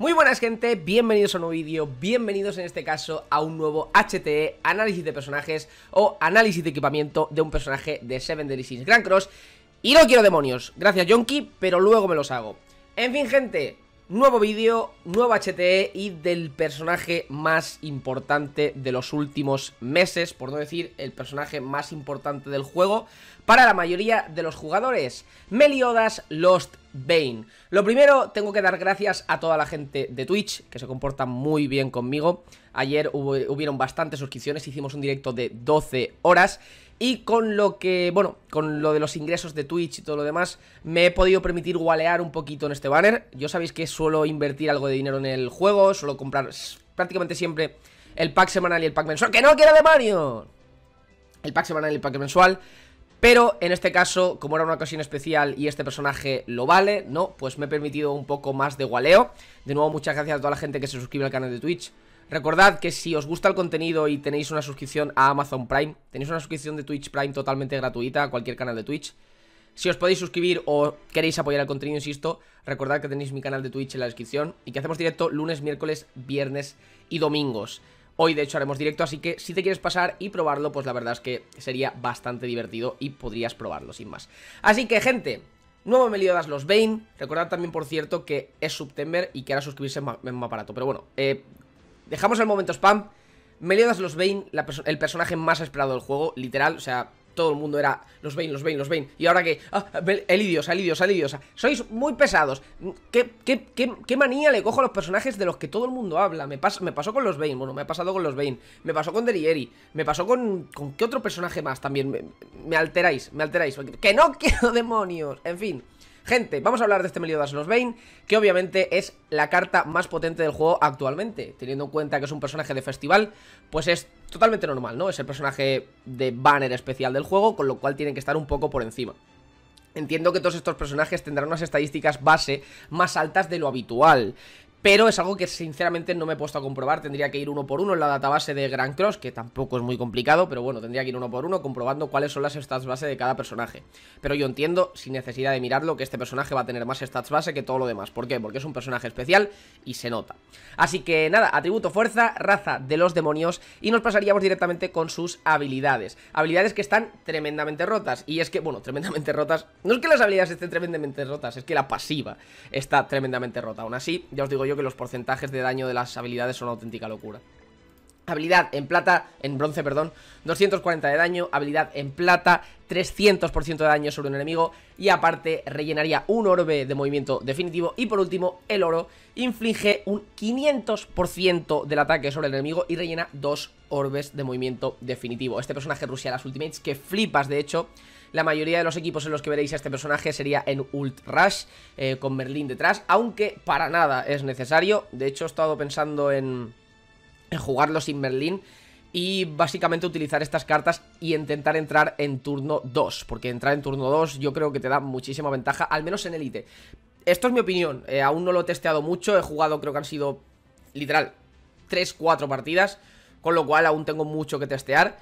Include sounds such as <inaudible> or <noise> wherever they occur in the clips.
Muy buenas gente, bienvenidos a un nuevo vídeo, bienvenidos en este caso a un nuevo HTE, análisis de personajes o análisis de equipamiento de un personaje de Seven Deadly Sins Grand Cross Y no quiero demonios, gracias Yonki, pero luego me los hago En fin gente, nuevo vídeo, nuevo HTE y del personaje más importante de los últimos meses Por no decir, el personaje más importante del juego para la mayoría de los jugadores. Meliodas Lost Bane. Lo primero, tengo que dar gracias a toda la gente de Twitch, que se comporta muy bien conmigo. Ayer hubieron bastantes suscripciones, hicimos un directo de 12 horas. Y con lo que, bueno, con lo de los ingresos de Twitch y todo lo demás, me he podido permitir gualear un poquito en este banner. Yo sabéis que suelo invertir algo de dinero en el juego, suelo comprar prácticamente siempre el pack semanal y el pack mensual. ¡Que no quiero de Mario! El pack semanal y el pack mensual. Pero en este caso, como era una ocasión especial y este personaje lo vale, ¿no? Pues me he permitido un poco más de gualeo. De nuevo, muchas gracias a toda la gente que se suscribe al canal de Twitch. Recordad que si os gusta el contenido y tenéis una suscripción a Amazon Prime, tenéis una suscripción de Twitch Prime totalmente gratuita a cualquier canal de Twitch. Si os podéis suscribir o queréis apoyar el contenido, insisto, recordad que tenéis mi canal de Twitch en la descripción y que hacemos directo lunes, miércoles, viernes y domingos. Hoy de hecho haremos directo, así que si te quieres pasar y probarlo, pues la verdad es que sería bastante divertido y podrías probarlo sin más. Así que gente, Nuevo Meliodas los Bane. Recordad también, por cierto, que es September y que ahora suscribirse es más barato. Pero bueno, eh, dejamos el momento spam. Meliodas los Bane, el personaje más esperado del juego, literal, o sea, todo el mundo era los Bane, los Bane, los Bane. Y ahora que, ah, idiota el idiota Sois muy pesados. ¿Qué, qué, qué, manía le cojo a los personajes de los que todo el mundo habla? Me, me pasó con los Bane, bueno, me ha pasado con los Bane. Me pasó con Delieri. Me pasó con. ¿Con qué otro personaje más también? Me, me alteráis, me alteráis. Que no quiero demonios. En fin. Gente, vamos a hablar de este Meliodas los Bane, que obviamente es la carta más potente del juego actualmente, teniendo en cuenta que es un personaje de festival, pues es totalmente normal, ¿no? Es el personaje de banner especial del juego, con lo cual tienen que estar un poco por encima. Entiendo que todos estos personajes tendrán unas estadísticas base más altas de lo habitual. Pero es algo que sinceramente no me he puesto a comprobar, tendría que ir uno por uno en la database de Grand Cross, que tampoco es muy complicado, pero bueno, tendría que ir uno por uno comprobando cuáles son las stats base de cada personaje. Pero yo entiendo, sin necesidad de mirarlo, que este personaje va a tener más stats base que todo lo demás. ¿Por qué? Porque es un personaje especial y se nota. Así que nada, atributo fuerza, raza de los demonios y nos pasaríamos directamente con sus habilidades. Habilidades que están tremendamente rotas y es que, bueno, tremendamente rotas, no es que las habilidades estén tremendamente rotas, es que la pasiva está tremendamente rota. Aún así, ya os digo que los porcentajes de daño de las habilidades son una auténtica locura. Habilidad en plata, en bronce, perdón, 240 de daño, habilidad en plata, 300% de daño sobre un enemigo y aparte rellenaría un orbe de movimiento definitivo y por último el oro inflige un 500% del ataque sobre el enemigo y rellena dos orbes de movimiento definitivo. Este personaje rusia las ultimates que flipas de hecho. La mayoría de los equipos en los que veréis a este personaje sería en Ult Rush, eh, con Merlin detrás, aunque para nada es necesario. De hecho, he estado pensando en jugarlo sin Merlín y básicamente utilizar estas cartas y intentar entrar en turno 2, porque entrar en turno 2 yo creo que te da muchísima ventaja, al menos en Elite. Esto es mi opinión, eh, aún no lo he testeado mucho, he jugado creo que han sido literal 3-4 partidas, con lo cual aún tengo mucho que testear,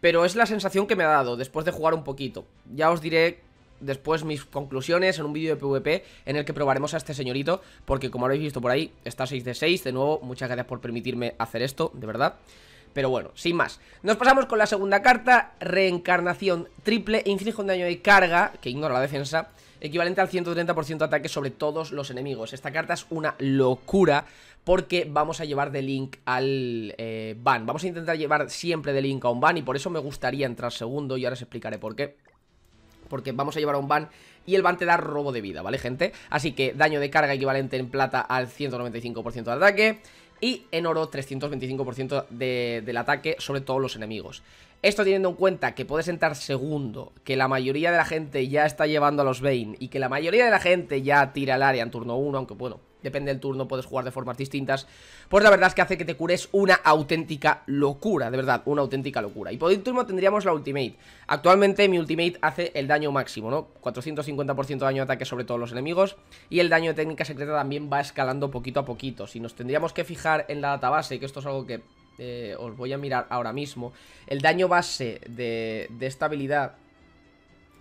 pero es la sensación que me ha dado después de jugar un poquito. Ya os diré después mis conclusiones en un vídeo de PvP en el que probaremos a este señorito, porque como habéis visto por ahí, está 6 de 6, de nuevo, muchas gracias por permitirme hacer esto, de verdad. Pero bueno, sin más. Nos pasamos con la segunda carta, reencarnación triple, inflige un daño de carga, que ignora la defensa, equivalente al 130% de ataque sobre todos los enemigos. Esta carta es una locura porque vamos a llevar de Link al eh, ban. Vamos a intentar llevar siempre de Link a un ban y por eso me gustaría entrar segundo y ahora os explicaré por qué porque vamos a llevar a un ban y el ban te da robo de vida, ¿vale, gente? Así que daño de carga equivalente en plata al 195% de ataque y en oro 325% del ataque sobre todos los enemigos. Esto teniendo en cuenta que puedes entrar segundo, que la mayoría de la gente ya está llevando a los Bane y que la mayoría de la gente ya tira al área en turno 1, aunque bueno, depende del turno, puedes jugar de formas distintas. Pues la verdad es que hace que te cures una auténtica locura, de verdad, una auténtica locura. Y por último tendríamos la ultimate. Actualmente mi ultimate hace el daño máximo, ¿no? 450% de daño de ataque sobre todos los enemigos. Y el daño de técnica secreta también va escalando poquito a poquito. Si nos tendríamos que fijar en la database, que esto es algo que eh, os voy a mirar ahora mismo, el daño base de esta habilidad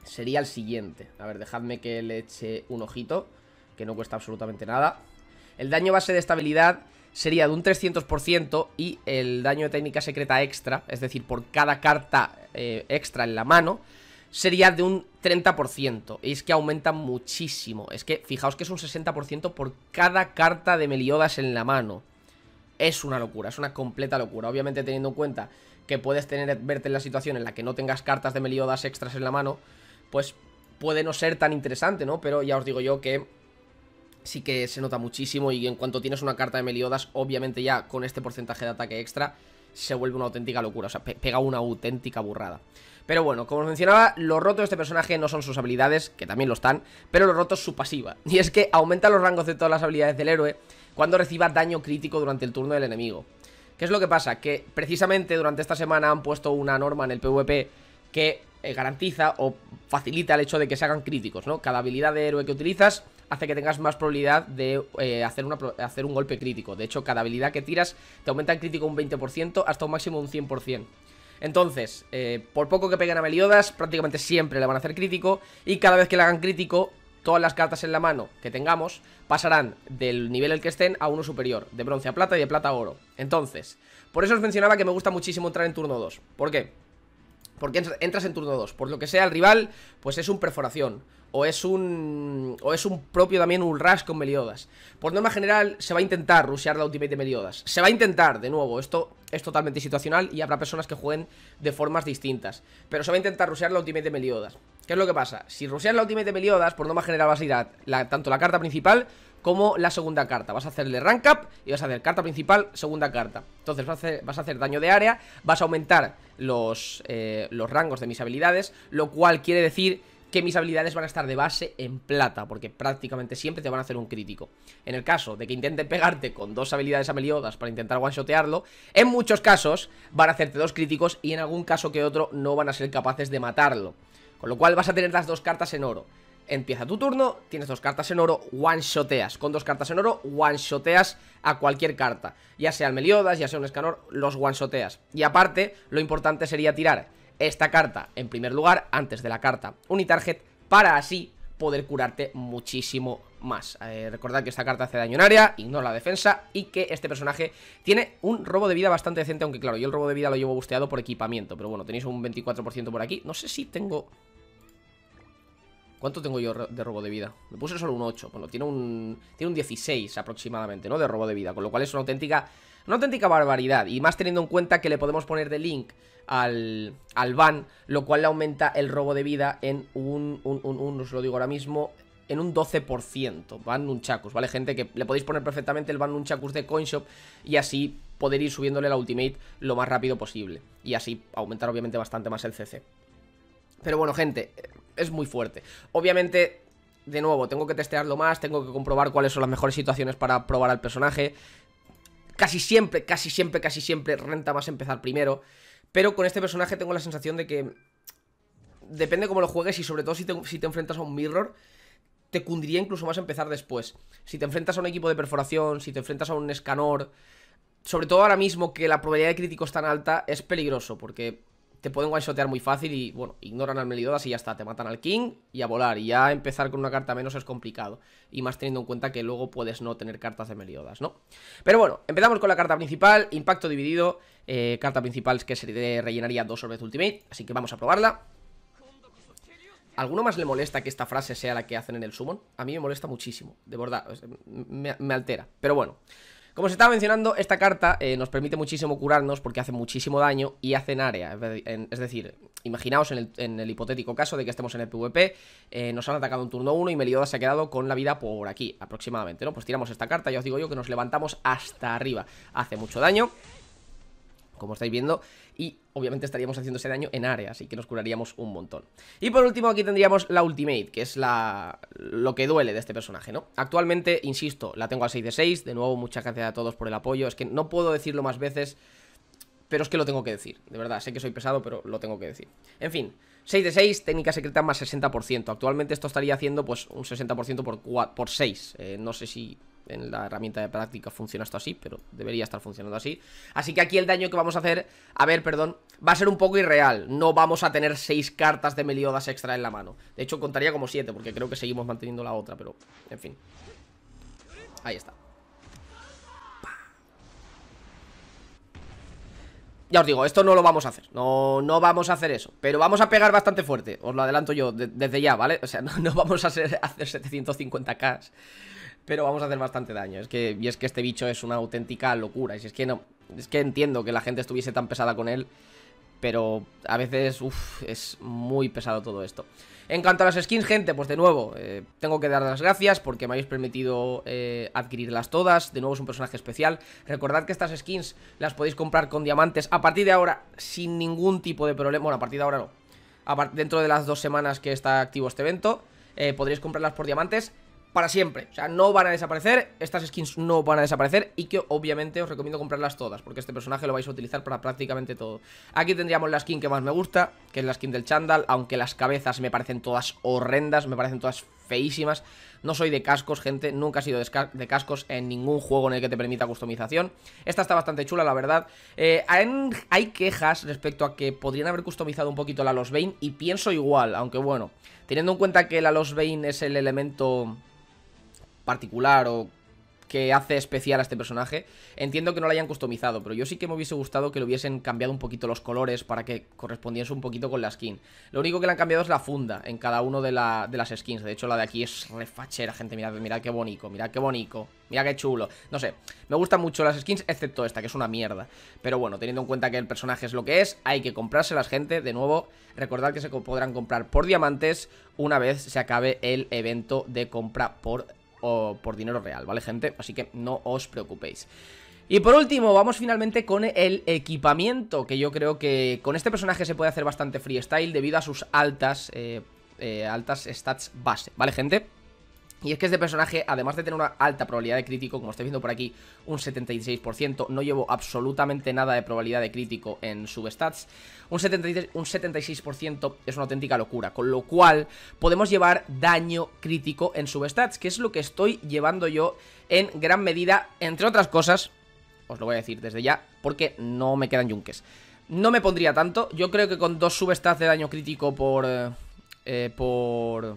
sería el siguiente. A ver, dejadme que le eche un ojito, que no cuesta absolutamente nada. El daño base de estabilidad sería de un 300% y el daño de técnica secreta extra, es decir, por cada carta eh, extra en la mano, sería de un 30%. Y es que aumenta muchísimo. Es que fijaos que es un 60% por cada carta de Meliodas en la mano. Es una locura, es una completa locura. Obviamente teniendo en cuenta que puedes tener, verte en la situación en la que no tengas cartas de Meliodas extras en la mano, pues puede no ser tan interesante, ¿no? Pero ya os digo yo que sí que se nota muchísimo y en cuanto tienes una carta de Meliodas, obviamente ya con este porcentaje de ataque extra, se vuelve una auténtica locura, o sea, pega una auténtica burrada. Pero bueno, como os mencionaba, los roto de este personaje no son sus habilidades, que también lo están, pero lo roto es su pasiva, <laughs> y es que aumenta los rangos de todas las habilidades del héroe cuando reciba daño crítico durante el turno del enemigo. ¿Qué es lo que pasa? Que precisamente durante esta semana han puesto una norma en el PvP que eh, garantiza o facilita el hecho de que se hagan críticos, ¿no? Cada habilidad de héroe que utilizas hace que tengas más probabilidad de eh, hacer, hacer un golpe crítico. De hecho, cada habilidad que tiras te aumenta el crítico un 20% hasta un máximo un 100%. Entonces, eh, por poco que peguen a Meliodas, prácticamente siempre le van a hacer crítico. Y cada vez que le hagan crítico, todas las cartas en la mano que tengamos pasarán del nivel el que estén a uno superior, de bronce a plata y de plata a oro. Entonces, por eso os mencionaba que me gusta muchísimo entrar en turno 2. ¿Por qué? Porque entras en turno 2. Por lo que sea, el rival, pues es un perforación. O es un. O es un propio también un rush con Meliodas. Por norma general, se va a intentar rushear la ultimate de Meliodas. Se va a intentar, de nuevo. Esto es totalmente situacional y habrá personas que jueguen de formas distintas. Pero se va a intentar rushear la ultimate de Meliodas. ¿Qué es lo que pasa? Si rusheas la ultimate de Meliodas, por norma general vas a ir a la, tanto la carta principal como la segunda carta. Vas a hacerle rank up y vas a hacer carta principal, segunda carta. Entonces vas a hacer, daño de área, vas a aumentar los, eh, los rangos de mis habilidades, lo cual quiere decir que mis habilidades van a estar de base en plata, porque prácticamente siempre te van a hacer un crítico. En el caso de que intente pegarte con dos habilidades ameliodas para intentar one-shotearlo, en muchos casos van a hacerte dos críticos y en algún caso que otro no van a ser capaces de matarlo. Con lo cual vas a tener las dos cartas en oro empieza tu turno, tienes dos cartas en oro, one-shoteas. Con dos cartas en oro, one-shoteas a cualquier carta. Ya sea el Meliodas, ya sea un Escanor, los one-shoteas. Y aparte, lo importante sería tirar esta carta en primer lugar, antes de la carta Unitarget, para así poder curarte muchísimo más. Eh, recordad que esta carta hace daño en área, ignora la defensa y que este personaje tiene un robo de vida bastante decente, aunque claro, yo el robo de vida lo llevo busteado por equipamiento, pero bueno, tenéis un 24% por aquí. No sé si tengo ¿Cuánto tengo yo de robo de vida? Me puse solo un 8. Bueno, tiene un, tiene un 16 aproximadamente, ¿no? De robo de vida. Con lo cual es una auténtica, una auténtica barbaridad. Y más teniendo en cuenta que le podemos poner de link al, al van, lo cual le aumenta el robo de vida en un, un, un, un os lo digo ahora mismo, en un 12%. Van Nunchakus, ¿vale? Gente que le podéis poner perfectamente el Van Nunchakus de Coinshop y así poder ir subiéndole la Ultimate lo más rápido posible. Y así aumentar obviamente bastante más el CC. Pero bueno, gente, es muy fuerte. Obviamente, de nuevo, tengo que testearlo más, tengo que comprobar cuáles son las mejores situaciones para probar al personaje. Casi siempre, casi siempre, casi siempre renta más empezar primero. Pero con este personaje tengo la sensación de que... Depende cómo lo juegues y sobre todo si te, si te enfrentas a un mirror, te cundiría incluso más empezar después. Si te enfrentas a un equipo de perforación, si te enfrentas a un escanor... Sobre todo ahora mismo que la probabilidad de crítico es tan alta es peligroso, porque te pueden one-shotear muy fácil y, bueno, ignoran al Meliodas y ya está, te matan al King y a volar. Y ya empezar con una carta menos es complicado. Y más teniendo en cuenta que luego puedes no tener cartas de Meliodas, ¿no? Pero bueno, empezamos con la carta principal, impacto dividido. Eh, carta principal es que se rellenaría dos orbes ultimate, así que vamos a probarla. ¿Alguno más le molesta que esta frase sea la que hacen en el summon? A mí me molesta muchísimo, de verdad, me altera. Pero bueno, como se estaba mencionando, esta carta eh, nos permite muchísimo curarnos porque hace muchísimo daño y hace en área. Es decir, imaginaos en el, hipotético caso de que estemos en el PvP, eh, nos han atacado un turno 1 y Meliodas se ha quedado con la vida por aquí aproximadamente, ¿no? Pues tiramos esta carta, ya os digo yo que nos levantamos hasta arriba. Hace mucho daño como estáis viendo, y obviamente estaríamos haciendo ese daño en área, así que nos curaríamos un montón. Y por último aquí tendríamos la Ultimate, que es la lo que duele de este personaje, ¿no? Actualmente, insisto, la tengo a 6 de 6, de nuevo muchas gracias a todos por el apoyo, es que no puedo decirlo más veces, pero es que lo tengo que decir, de verdad, sé que soy pesado, pero lo tengo que decir. En fin, 6 de 6, técnica secreta más 60%, actualmente esto estaría haciendo pues un 60% por, por 6, eh, no sé si en la herramienta de práctica funciona esto así, pero debería estar funcionando así. Así que aquí el daño que vamos a hacer, a ver, perdón, va a ser un poco irreal. No vamos a tener 6 cartas de Meliodas extra en la mano. De hecho, contaría como 7, porque creo que seguimos manteniendo la otra, pero en fin. Ahí está. Ya os digo, esto no lo vamos a hacer no, no vamos a hacer eso Pero vamos a pegar bastante fuerte Os lo adelanto yo desde ya, ¿vale? O sea, <laughs> no, vamos a hacer, hacer 750k pero vamos a hacer bastante daño. Es que, y es que este bicho es una auténtica locura. Y si es que no, es que entiendo que la gente estuviese tan pesada con él, pero a veces, uff, es muy pesado todo esto. En cuanto a las skins, gente, pues de nuevo, eh, tengo que dar las gracias porque me habéis permitido eh, adquirirlas todas. De nuevo es un personaje especial. Recordad que estas skins las podéis comprar con diamantes a partir de ahora sin ningún tipo de problema. Bueno, a partir de ahora no. dentro de las dos semanas que está activo este evento, eh, podréis comprarlas por diamantes para siempre. O sea, no van a desaparecer, estas skins no van a desaparecer y que obviamente os recomiendo comprarlas todas, porque este personaje lo vais a utilizar para prácticamente todo. Aquí tendríamos la skin que más me gusta, que es la skin del Chandal. aunque las cabezas me parecen todas horrendas, me parecen todas feísimas. No soy de cascos, gente, nunca he sido de cascos en ningún juego en el que te permita customización. Esta está bastante chula, la verdad. Eh, hay quejas respecto a que podrían haber customizado un poquito la Los Bane y pienso igual, aunque bueno, teniendo en cuenta que la Los Vein es el elemento particular o que hace especial a este personaje. Entiendo que no lo hayan customizado, pero yo sí que me hubiese gustado que le hubiesen cambiado un poquito los colores para que correspondiese un poquito con la skin. Lo único que le han cambiado es la funda en cada uno de, las skins. De hecho, la de aquí es refachera, gente. Mirad, mirad qué bonito, mirad qué bonito, mirad qué chulo. No sé, me gustan mucho las skins, excepto esta, que es una mierda. Pero bueno, teniendo en cuenta que el personaje es lo que es, hay que comprárselas, gente. De nuevo, recordad que se podrán comprar por diamantes una vez se acabe el evento de compra por diamantes o por dinero real, ¿vale, gente? Así que no os preocupéis. Y por último, vamos finalmente con el equipamiento, que yo creo que con este personaje se puede hacer bastante freestyle debido a sus altas, eh, eh, altas stats base, ¿vale, gente? Y es que este personaje, además de tener una alta probabilidad de crítico, como estáis viendo por aquí, un 76%, no llevo absolutamente nada de probabilidad de crítico en substats, un, 76% es una auténtica locura, con lo cual podemos llevar daño crítico en substats, que es lo que estoy llevando yo en gran medida, entre otras cosas, os lo voy a decir desde ya, porque no me quedan yunques. No me pondría tanto, yo creo que con dos substats de daño crítico por... Eh, eh, por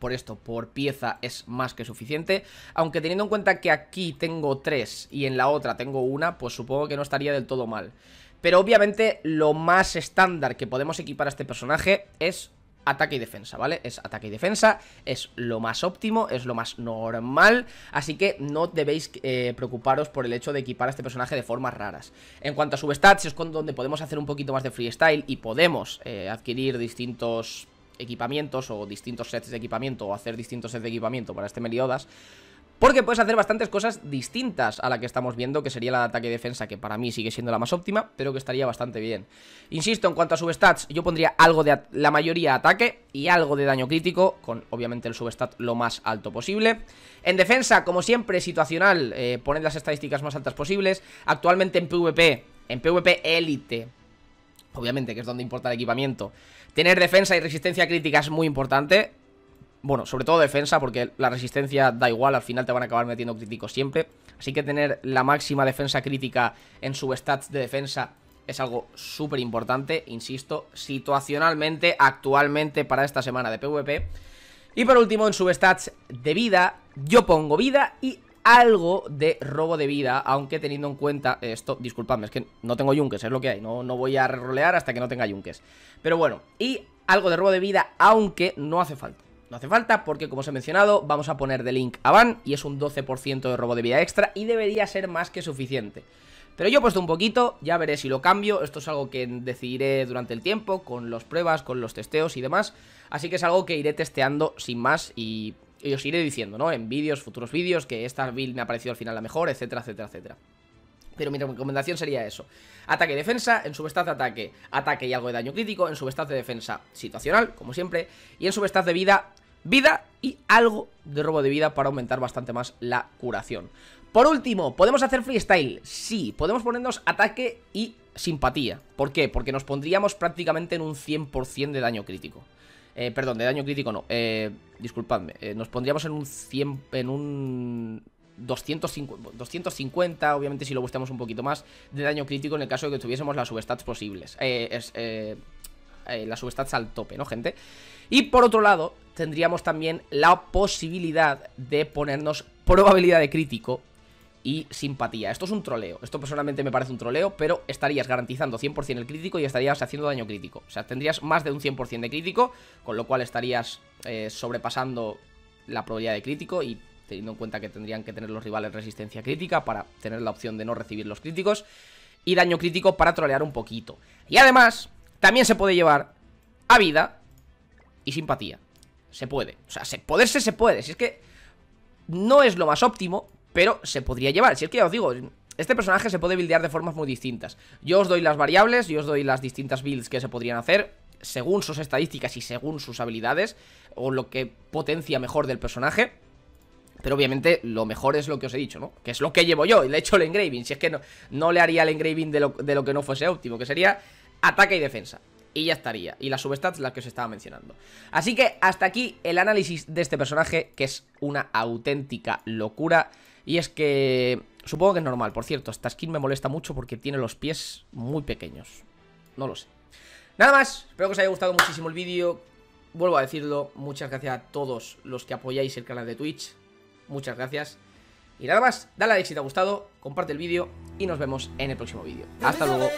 por esto, por pieza, es más que suficiente. Aunque teniendo en cuenta que aquí tengo tres y en la otra tengo una, pues supongo que no estaría del todo mal. Pero obviamente lo más estándar que podemos equipar a este personaje es ataque y defensa, ¿vale? Es ataque y defensa, es lo más óptimo, es lo más normal, así que no debéis eh, preocuparos por el hecho de equipar a este personaje de formas raras. En cuanto a su es con donde podemos hacer un poquito más de freestyle y podemos eh, adquirir distintos equipamientos o distintos sets de equipamiento o hacer distintos sets de equipamiento para este Meliodas. Porque puedes hacer bastantes cosas distintas a la que estamos viendo, que sería la de ataque y defensa, que para mí sigue siendo la más óptima, pero que estaría bastante bien. Insisto, en cuanto a substats, yo pondría algo de la mayoría ataque y algo de daño crítico, con obviamente el substat lo más alto posible. En defensa, como siempre, situacional, eh, poned las estadísticas más altas posibles. Actualmente en PvP, en PvP élite, obviamente, que es donde importa el equipamiento. Tener defensa y resistencia crítica es muy importante. Bueno, sobre todo defensa, porque la resistencia da igual, al final te van a acabar metiendo críticos siempre. Así que tener la máxima defensa crítica en substats de defensa es algo súper importante, insisto, situacionalmente, actualmente para esta semana de PvP. Y por último, en substats de vida, yo pongo vida y algo de robo de vida, aunque teniendo en cuenta esto, disculpadme, es que no tengo yunques, es lo que hay, no, no voy a rolear hasta que no tenga yunques. Pero bueno, y algo de robo de vida, aunque no hace falta. No hace falta porque, como os he mencionado, vamos a poner de link a Van y es un 12% de robo de vida extra y debería ser más que suficiente. Pero yo he puesto un poquito, ya veré si lo cambio, esto es algo que decidiré durante el tiempo, con las pruebas, con los testeos y demás, así que es algo que iré testeando sin más y y os iré diciendo, ¿no? En vídeos, futuros vídeos, que esta build me ha parecido al final la mejor, etcétera, etcétera, etcétera. Pero mi recomendación sería eso. Ataque y defensa, en subestad de ataque, ataque y algo de daño crítico, en subestad de defensa situacional, como siempre, y en subestad de vida, vida y algo de robo de vida para aumentar bastante más la curación. Por último, ¿podemos hacer freestyle? Sí, podemos ponernos ataque y simpatía. ¿Por qué? Porque nos pondríamos prácticamente en un 100% de daño crítico. Eh, perdón, de daño crítico no. Eh, disculpadme. Eh, nos pondríamos en un 100... En un... 250, 250, obviamente si lo buscamos un poquito más, de daño crítico en el caso de que tuviésemos las substats posibles. las substats al tope, ¿no, gente? Y por otro lado, tendríamos también la posibilidad de ponernos probabilidad de crítico y simpatía. Esto es un troleo. Esto personalmente me parece un troleo, pero estarías garantizando 100% el crítico y estarías haciendo daño crítico. O sea, tendrías más de un 100% de crítico, con lo cual estarías eh, sobrepasando la probabilidad de crítico y teniendo en cuenta que tendrían que tener los rivales resistencia crítica para tener la opción de no recibir los críticos y daño crítico para trolear un poquito. Y además, también se puede llevar a vida y simpatía. Se puede. O sea, se, poderse se puede. Si es que no es lo más óptimo, pero se podría llevar. Si es que ya os digo, este personaje se puede buildear de formas muy distintas. Yo os doy las variables, yo os doy las distintas builds que se podrían hacer, según sus estadísticas y según sus habilidades, o lo que potencia mejor del personaje. Pero obviamente lo mejor es lo que os he dicho, ¿no? Que es lo que llevo yo, y le he hecho el engraving. Si es que no, no le haría el engraving de lo, que no fuese óptimo, que sería ataque y defensa. Y ya estaría. Y las substats las que os estaba mencionando. Así que hasta aquí el análisis de este personaje, que es una auténtica locura. Y es que... Supongo que es normal, por cierto, esta skin me molesta mucho porque tiene los pies muy pequeños. No lo sé. Nada más, espero que os haya gustado muchísimo el vídeo. Vuelvo a decirlo, muchas gracias a todos los que apoyáis el canal de Twitch. Muchas gracias. Y nada más, dale a like si te ha gustado, comparte el vídeo y nos vemos en el próximo vídeo. Hasta luego.